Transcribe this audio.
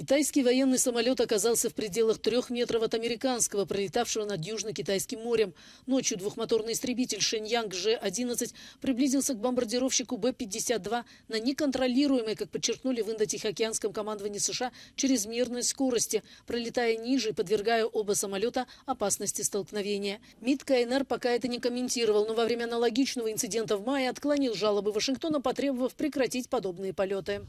Китайский военный самолет оказался в пределах трех метров от американского, пролетавшего над Южно-Китайским морем. Ночью двухмоторный истребитель Шэньянг Ж-11 приблизился к бомбардировщику Б-52 на неконтролируемой, как подчеркнули в индо командовании США, чрезмерной скорости, пролетая ниже и подвергая оба самолета опасности столкновения. МИД КНР пока это не комментировал, но во время аналогичного инцидента в мае отклонил жалобы Вашингтона, потребовав прекратить подобные полеты.